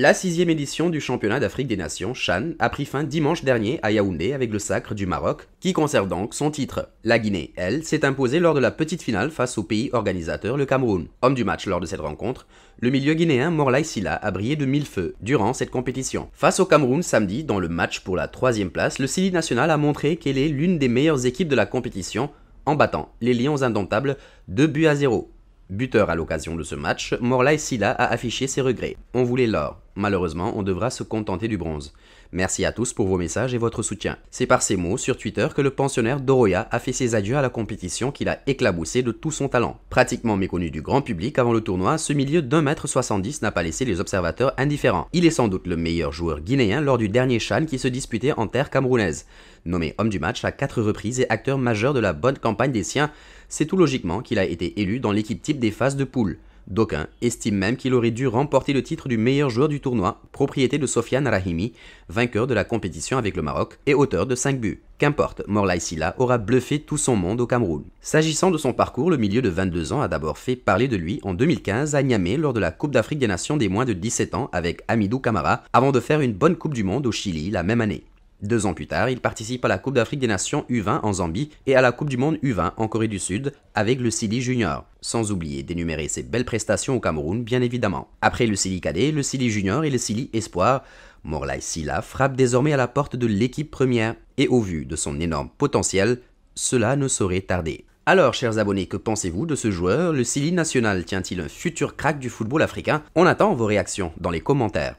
La sixième édition du championnat d'Afrique des Nations, Chan, a pris fin dimanche dernier à Yaoundé avec le sacre du Maroc, qui conserve donc son titre. La Guinée, elle, s'est imposée lors de la petite finale face au pays organisateur, le Cameroun. Homme du match lors de cette rencontre, le milieu guinéen Morlaï Silla a brillé de mille feux durant cette compétition. Face au Cameroun samedi, dans le match pour la troisième place, le Sili national a montré qu'elle est l'une des meilleures équipes de la compétition en battant les Lions indomptables 2 buts à 0. Buteur à l'occasion de ce match, Morlaï Silla a affiché ses regrets. On voulait l'or, Malheureusement, on devra se contenter du bronze. Merci à tous pour vos messages et votre soutien. C'est par ces mots sur Twitter que le pensionnaire Doroya a fait ses adieux à la compétition qu'il a éclaboussé de tout son talent. Pratiquement méconnu du grand public avant le tournoi, ce milieu d'un mètre 70 n'a pas laissé les observateurs indifférents. Il est sans doute le meilleur joueur guinéen lors du dernier Chan qui se disputait en terre camerounaise. Nommé homme du match à quatre reprises et acteur majeur de la bonne campagne des siens, c'est tout logiquement qu'il a été élu dans l'équipe type des phases de poule. D'aucuns estiment même qu'il aurait dû remporter le titre du meilleur joueur du tournoi, propriété de Sofiane Rahimi, vainqueur de la compétition avec le Maroc et auteur de 5 buts. Qu'importe, Morlaï Silla aura bluffé tout son monde au Cameroun. S'agissant de son parcours, le milieu de 22 ans a d'abord fait parler de lui en 2015 à Niamey lors de la Coupe d'Afrique des Nations des moins de 17 ans avec Amidou Camara avant de faire une bonne Coupe du Monde au Chili la même année. Deux ans plus tard, il participe à la Coupe d'Afrique des Nations U20 en Zambie et à la Coupe du Monde U20 en Corée du Sud avec le Sili Junior, sans oublier d'énumérer ses belles prestations au Cameroun bien évidemment. Après le Sili Cadet, le Sili Junior et le Sili Espoir, Morlaï Silla frappe désormais à la porte de l'équipe première et au vu de son énorme potentiel, cela ne saurait tarder. Alors, chers abonnés, que pensez-vous de ce joueur Le Sili national tient-il un futur crack du football africain On attend vos réactions dans les commentaires.